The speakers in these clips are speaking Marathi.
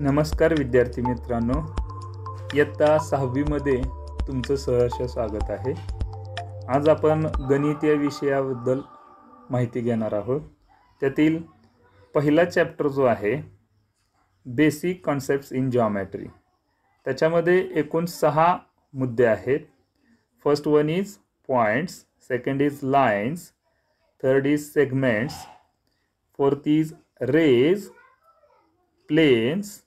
नमस्कार विद्यार्थी मित्रांनो इयत्ता सहावीमध्ये तुमचं सहर्ष स्वागत आहे आज आपण गणित या विषयाबद्दल माहिती घेणार आहोत त्यातील पहिला चॅप्टर जो आहे बेसिक कॉन्सेप्ट्स इन जॉमॅट्री त्याच्यामध्ये एकूण सहा मुद्दे आहेत first one is points second is lines third is segments fourth is rays planes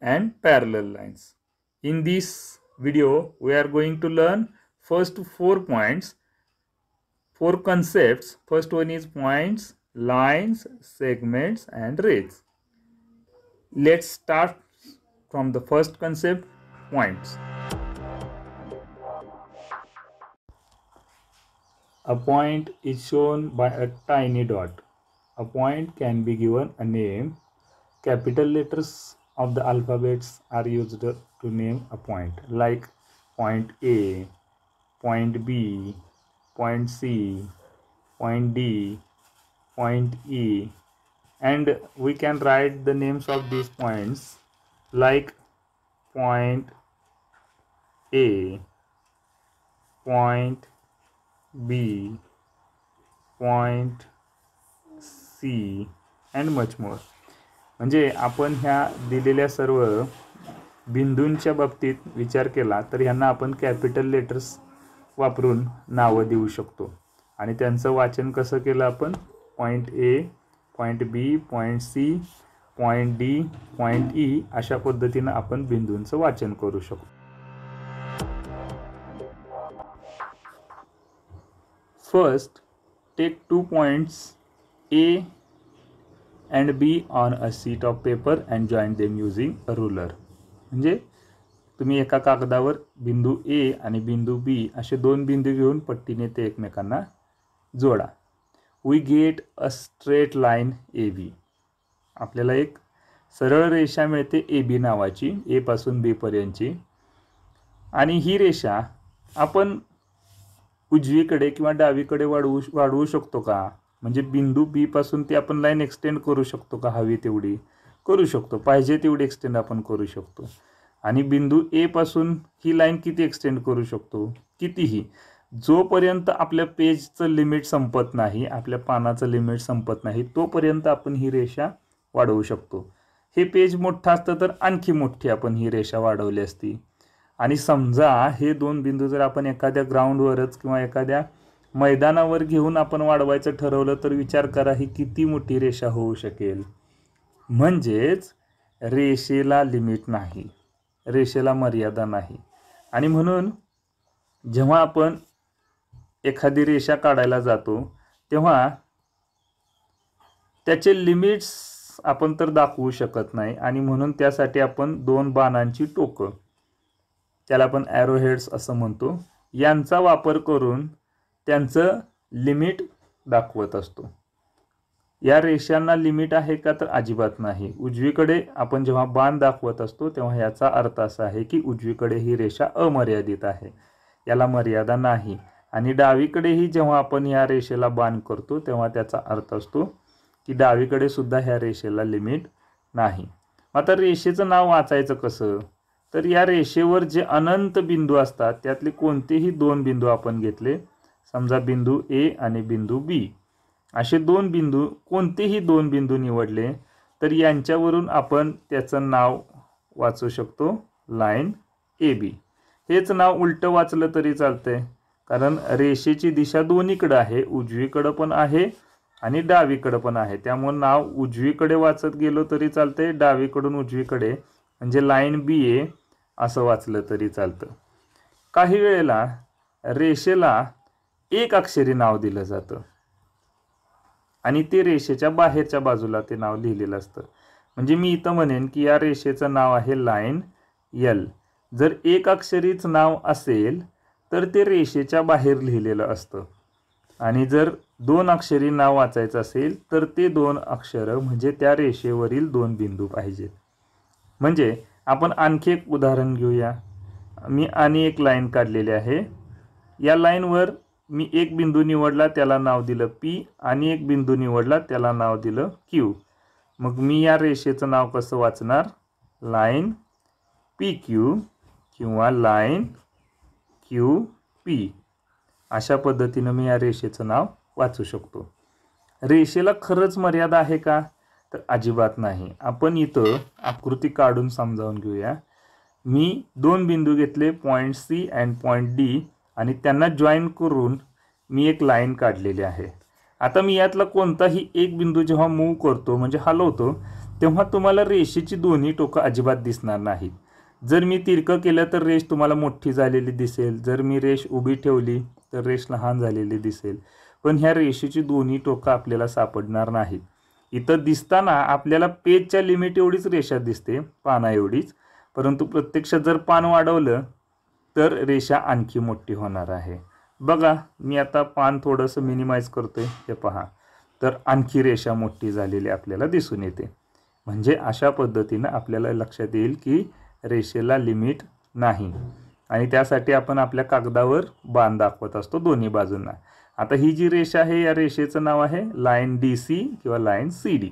and parallel lines. In this video, we are going to learn first four points, four concepts. First one is points, lines, segments and rays. Let's start from the first concept, points. A point is shown by a tiny dot. A point can be given a name. Capital letters of the alphabets are used to name a point like point A, point B, point C, point D, point E and we can write the names of these points like point A, point B, point C and much more. म्हणजे आपण ह्या दिलेल्या सर्व बिंदूंच्या बाबतीत विचार केला तर ह्यांना आपण कॅपिटल लेटर्स वापरून नावं देऊ शकतो आणि त्यांचं वाचन कसं केलं आपण point A point B point C point D point E e अशा पद्धतीनं आपण बिंदूंचं वाचन करू शकतो first take two points A and B on a sheet of paper and join them using a ruler म्हणजे तुम्ही एका कागदावर बिंदू ए आणि बिंदू बी असे दोन बिंदू घेऊन पट्टीने ते एकमेकांना जोडा we get a straight line A B आपल्याला एक सरळ रेषा मिळते ए बी नावाची एपासून बीपर्यंतची आणि ही रेषा आपण उजवीकडे किंवा डावीकडे वाढवू वाढवू शकतो का म्हणजे बिंदू बीपासून ती आपण लाईन एक्सटेंड करू शकतो का हवी तेवढी करू शकतो पाहिजे तेवढी एक्सटेंड आपण करू शकतो आणि बिंदू ए पासून ही लाईन किती एक्सटेंड करू शकतो कितीही जोपर्यंत आपल्या पेजचं लिमिट संपत नाही आपल्या पानाचं लिमिट संपत नाही तोपर्यंत आपण ही रेषा वाढवू शकतो हे पेज मोठं असतं तर आणखी मोठी आपण ही रेषा वाढवली असती आणि समजा हे दोन बिंदू जर आपण एखाद्या ग्राउंडवरच किंवा एखाद्या मैदानावर घेऊन आपण वाढवायचं ठरवलं तर विचार करा ही किती मोठी रेषा होऊ शकेल म्हणजेच रेषेला लिमिट नाही रेषेला मर्यादा नाही आणि म्हणून जेव्हा आपण एखादी रेषा काढायला जातो तेव्हा त्याचे लिमिट्स आपण तर दाखवू शकत नाही आणि म्हणून त्यासाठी आपण दोन बाणांची टोकं त्याला आपण ॲरोहेड्स असं म्हणतो यांचा वापर करून त्यांचं लिमिट दाखवत असतो या रेषांना लिमिट आहे का तर अजिबात नाही उजवीकडे आपण जेव्हा बाण दाखवत असतो तेव्हा याचा अर्थ असा आहे की उजवीकडे ही रेषा अमर्यादित आहे याला मर्यादा नाही आणि डावीकडेही जेव्हा आपण या रेषेला बाण करतो तेव्हा त्याचा अर्थ असतो की डावीकडे सुद्धा ह्या रेषेला लिमिट नाही आता रेषेचं नाव वाचायचं कसं तर या रेषेवर जे अनंत बिंदू असतात त्यातले कोणतेही दोन बिंदू आपण घेतले समजा बिंदू ए आणि बिंदू बी असे दोन बिंदू कोणतेही दोन बिंदू निवडले तर यांच्यावरून आपण त्याचं नाव वाचू शकतो लाईन ए बी हेच नाव उलटं वाचलं तरी चालतंय कारण रेषेची दिशा दोन्हीकडं आहे उजवीकडं पण आहे आणि डावीकडं पण आहे त्यामुळे नाव उजवीकडे वाचत गेलो तरी चालतंय डावीकडून उजवीकडे म्हणजे लाईन बी ए असं वाचलं तरी चालतं काही वेळेला रेषेला एक अक्षरी नाव दिलं जातं आणि ते रेषेच्या बाहेरच्या बाजूला ते नाव लिहिलेलं असतं म्हणजे मी इथं म्हणेन की या रेषेचं नाव आहे लाईन यल जर एक अक्षरीच नाव असेल तर ते रेषेच्या बाहेर लिहिलेलं असतं आणि जर दोन अक्षरी नाव वाचायचं असेल तर ते दोन अक्षरं म्हणजे त्या रेषेवरील दोन बिंदू पाहिजेत म्हणजे आपण आणखी एक उदाहरण घेऊया मी आणि एक लाईन काढलेली आहे या लाईनवर मी एक बिंदू निवडला त्याला नाव दिलं पी आणि एक बिंदू निवडला त्याला नाव दिलं क्यू मग मी या रेषेचं नाव कसं वाचणार लाईन पी क्यू किंवा लाईन क्यू पी अशा पद्धतीनं मी या रेषेचं नाव वाचू शकतो रेषेला खरंच मर्यादा आहे का तर अजिबात नाही आपण इथं आकृती काढून समजावून घेऊया मी दोन बिंदू घेतले point C and point D आणि त्यांना जॉईन करून मी एक लाईन काढलेली आहे आता मी यातला कोणताही एक बिंदू जेव्हा मूव करतो म्हणजे हलवतो तेव्हा तुम्हाला रेषेची दोन्ही टोकं अजिबात दिसणार नाहीत जर मी तिरकं केलं तर रेष तुम्हाला मोठी झालेली दिसेल जर मी रेष उभी ठेवली तर रेष लहान झालेली दिसेल पण ह्या रेषेची दोन्ही टोकं आपल्याला सापडणार नाहीत इथं दिसताना आपल्याला पेजच्या लिमिट एवढीच रेषा दिसते पाना एवढीच परंतु प्रत्यक्षात जर पान वाढवलं तर रेषा आणखी मोठी होणार आहे बघा मी आता पान थोडंसं मिनिमाइज करतो आहे हे पहा तर आणखी रेषा मोठी झालेली आपल्याला दिसून येते म्हणजे अशा पद्धतीनं आपल्याला लक्षात येईल की रेषेला लिमिट नाही आणि त्यासाठी आपण आपल्या कागदावर बाण दाखवत असतो दोन्ही बाजूंना आता ही जी रेषा आहे या रेषेचं नाव आहे लाईन डी सी किंवा line C D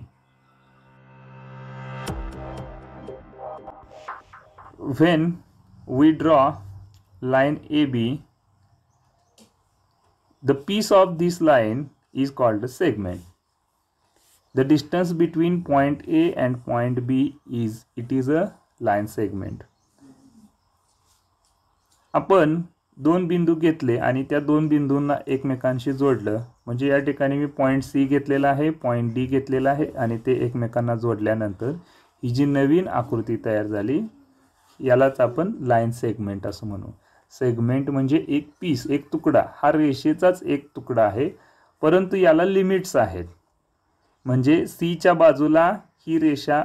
when we draw line AB, the piece of this line is called a segment. The distance between point A and point B is, it is a line segment. आपण दोन बिंदू घेतले आणि त्या दोन बिंदूंना एकमेकांशी जोडलं म्हणजे या ठिकाणी मी पॉईंट सी घेतलेला आहे पॉईंट डी घेतलेला आहे आणि ते एकमेकांना जोडल्यानंतर ही जी नवीन आकृती तयार झाली यालाच आपण लाईन सेगमेंट असं म्हणू सेगमेंट म्हणजे एक पीस एक तुकडा हा रेषेचाच एक तुकडा आहे परंतु याला लिमिट्स आहेत म्हणजे सीच्या बाजूला ही रेषा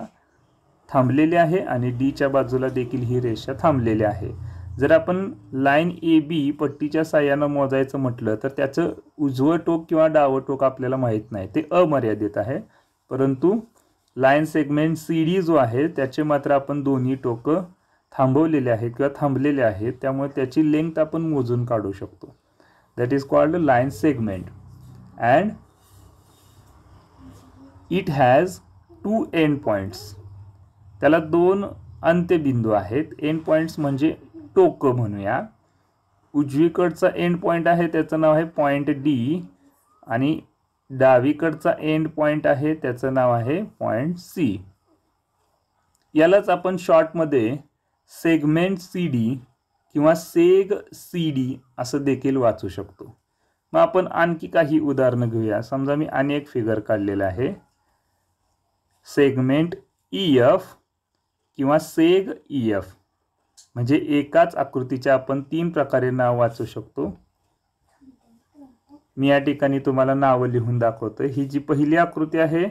थांबलेली आहे आणि डीच्या बाजूला देखील ही रेषा थांबलेली आहे जर आपण लाईन ए बी पट्टीच्या साह्यानं मोजायचं म्हटलं तर त्याचं उजवं टोक किंवा डावं टोक आपल्याला माहीत नाही ते अमर्यादित आहे परंतु लाईन सेगमेंट सी डी जो आहे त्याचे मात्र आपण दोन्ही टोकं थांबवलेले आहेत किंवा थांबलेले आहेत त्यामुळे त्याची लेंथ आपण मोजून काढू शकतो that is called line segment and it has two end points त्याला दोन अंत्यबिंदू आहेत एंड पॉईंट्स म्हणजे टोकं म्हणूया उजवीकडचा एंड पॉईंट आहे त्याचं नाव आहे पॉईंट डी आणि डावीकडचा एंड पॉईंट आहे त्याचं नाव आहे पॉईंट सी यालाच आपण शॉर्टमध्ये सेगमेंट सी डी किंवा सेग सी डी असं देखील वाचू शकतो मग आपण आणखी काही उदाहरणं घेऊया समजा मी आणि एक फिगर काढलेला आहे सेगमेंट ई एफ किंवा सेग ई एफ म्हणजे एकाच आकृतीचे आपण तीन प्रकारे नाव वाचू शकतो मी या ठिकाणी तुम्हाला नावं लिहून दाखवतो ही जी पहिली आकृती आहे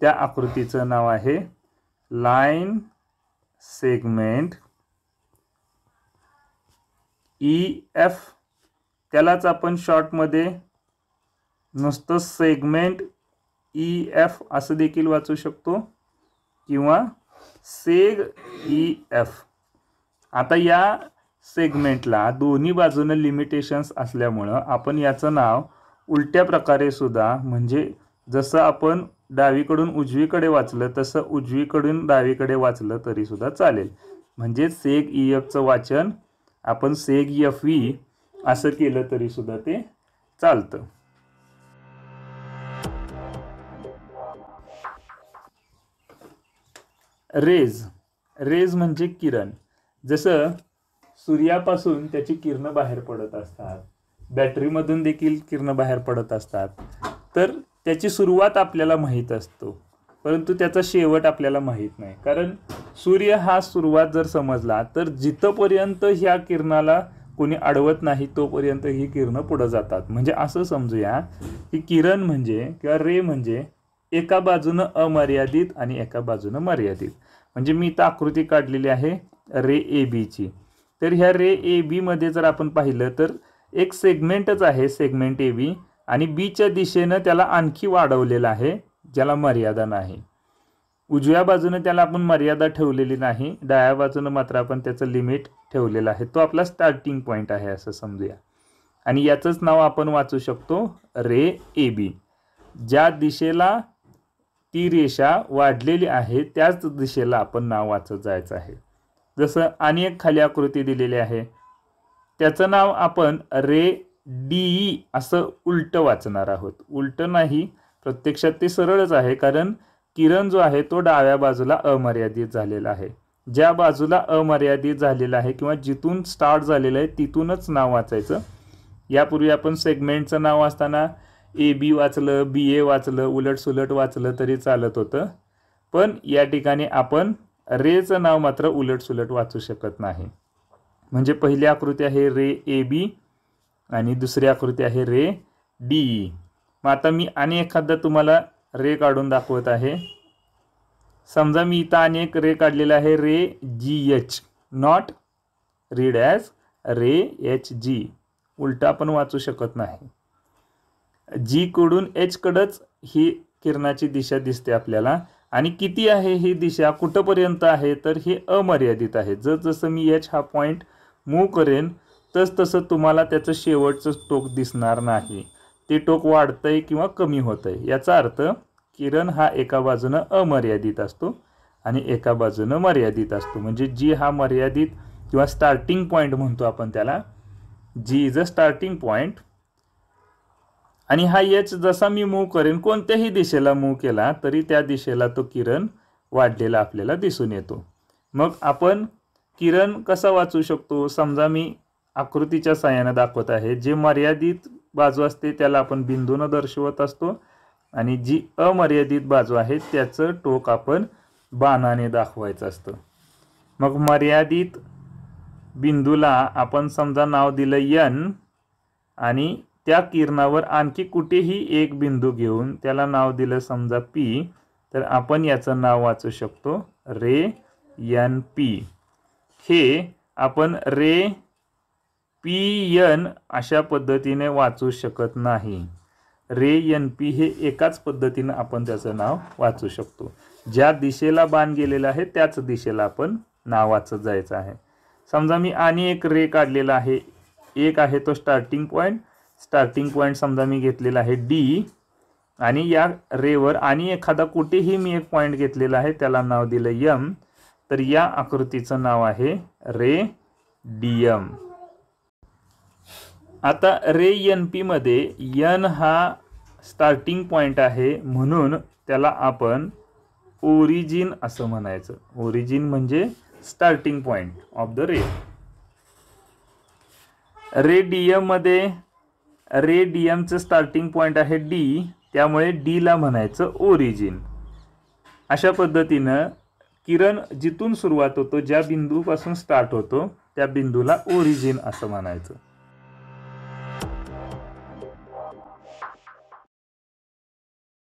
त्या आकृतीचं नाव आहे line segment E e, F त्यालाच आपण शॉर्टमध्ये नुसतं सेगमेंट ई एफ असं देखील वाचू शकतो किंवा सेग ई एफ आता या सेगमेंटला दोन्ही बाजूनं लिमिटेशन्स असल्यामुळं आपण याचं नाव उलट्या प्रकारे सुद्धा म्हणजे जसं आपण डावीकडून उजवीकडे वाचलं तसं उजवीकडून डावीकडे वाचलं तरीसुद्धा चालेल म्हणजे सेग ई एफचं वाचन आपण सेग एफ व्ही असं केलं तरी सुद्धा ते चालतं रेज रेज म्हणजे किरण जसं सूर्यापासून त्याची किरणं बाहेर पडत असतात बॅटरीमधून देखील किरणं बाहेर पडत असतात तर त्याची सुरुवात आपल्याला माहीत असतो परंतु त्याचा शेवट आपल्याला माहीत नाही कारण सूर्य हा सुरुवात जर समजला तर जिथंपर्यंत ह्या किरणाला कोणी अडवत नाही तोपर्यंत ही किरणं पुढं जातात म्हणजे असं समजूया की किरण म्हणजे किंवा रे म्हणजे एका बाजूनं अमर्यादित आणि एका बाजूनं मर्यादित म्हणजे मी इथं आकृती काढलेली आहे रे ए बीची तर ह्या रे ए बीमध्ये जर आपण पाहिलं तर एक सेगमेंटच आहे सेगमेंट ए बी आणि बीच्या दिशेनं त्याला आणखी वाढवलेलं आहे ज्याला मर्यादा नाही उजव्या बाजूने त्याला आपण मर्यादा ठेवलेली नाही डाव्या बाजूने मात्र आपण त्याचं लिमिट ठेवलेलं आहे तो आपला स्टार्टिंग पॉईंट आहे असं समजूया आणि याचंच नाव आपण वाचू शकतो रे ए बी ज्या दिशेला ती रेषा वाढलेली आहे त्याच दिशेला आपण नाव वाचत जायचं आहे जसं आणि एक खाली आकृती दिलेली आहे त्याचं नाव आपण रे डी असं उलट वाचणार आहोत उलट नाही प्रत्यक्षात ते सरळच आहे कारण किरण जो आहे तो डाव्या बाजूला अमर्यादित झालेला आहे ज्या बाजूला अमर्यादित झालेला आहे किंवा जिथून स्टार्ट झालेलं आहे तिथूनच नाव वाचायचं यापूर्वी आपण सेगमेंटचं नाव वाचताना ए बी वाचलं बी ए वाचलं सुलट वाचलं तरी चालत होतं पण या ठिकाणी आपण रेचं नाव मात्र सुलट वाचू शकत नाही म्हणजे पहिली आकृती आहे रे ए बी आणि दुसरी आकृती आहे रे डी ई मग आता मी आणि एखादा तुम्हाला रे काढून दाखवत आहे समजा मी इथं आणि एक रे काढलेला आहे ray G H not read as ray H G उलटा पण वाचू शकत नाही जीकडून एचकडंच ही किरणाची दिशा दिसते आपल्याला आणि किती आहे ही दिशा कुठंपर्यंत आहे तर हे अमर्यादित आहे जसं मी एच हा पॉईंट मूव करेन तस तसं तुम्हाला त्याचं शेवटचं टोक दिसणार नाही ते टोक वाढतंय किंवा कमी आहे याचा अर्थ किरण हा एका बाजूनं अमर्यादित असतो आणि एका बाजूनं मर्यादित असतो म्हणजे जी हा मर्यादित किंवा स्टार्टिंग पॉईंट म्हणतो आपण त्याला G is a starting point आणि हा एच जसा मी मूव्ह करेन कोणत्याही दिशेला मूव्ह केला तरी त्या दिशेला तो किरण वाढलेला आपल्याला दिसून येतो मग आपण किरण कसा वाचू शकतो समजा मी आकृतीच्या सहाय्यानं दाखवत आहे जे मर्यादित बाजू असते त्याला आपण बिंदूनं दर्शवत असतो आणि जी अमर्यादित बाजू आहे त्याचं टोक आपण बाणाने दाखवायचं असतं मग मर्यादित बिंदूला आपण समजा नाव दिलं यन आणि त्या किरणावर आणखी कुठेही एक बिंदू घेऊन त्याला नाव दिलं समजा पी तर आपण याचं नाव वाचू शकतो रे यन पी हे आपण रे पी यन अशा पद्धतीने वाचू शकत नाही रे यन पी हे एकाच पद्धतीनं आपण त्याचं नाव वाचू शकतो ज्या दिशेला बाण गेलेला आहे त्याच दिशेला आपण नाव वाचत जायचं आहे समजा मी आणि एक रे काढलेला आहे एक आहे तो स्टार्टिंग पॉईंट स्टार्टिंग पॉईंट समजा मी घेतलेला आहे डी आणि या रेवर आणि एखादा कुठेही मी एक पॉईंट घेतलेला आहे त्याला नाव दिलं यम तर या आकृतीचं नाव आहे रे डी यम आता रे एन मध्ये यन हा स्टार्टिंग पॉईंट आहे म्हणून त्याला आपण ओरिजिन असं म्हणायचं ओरिजिन म्हणजे starting point of the ray ray D एममध्ये रे डी स्टार्टिंग पॉईंट आहे डी त्यामुळे डीला म्हणायचं ओरिजिन अशा पद्धतीनं किरण जिथून सुरुवात होतो ज्या बिंदूपासून स्टार्ट होतो त्या बिंदूला ओरिजिन असं म्हणायचं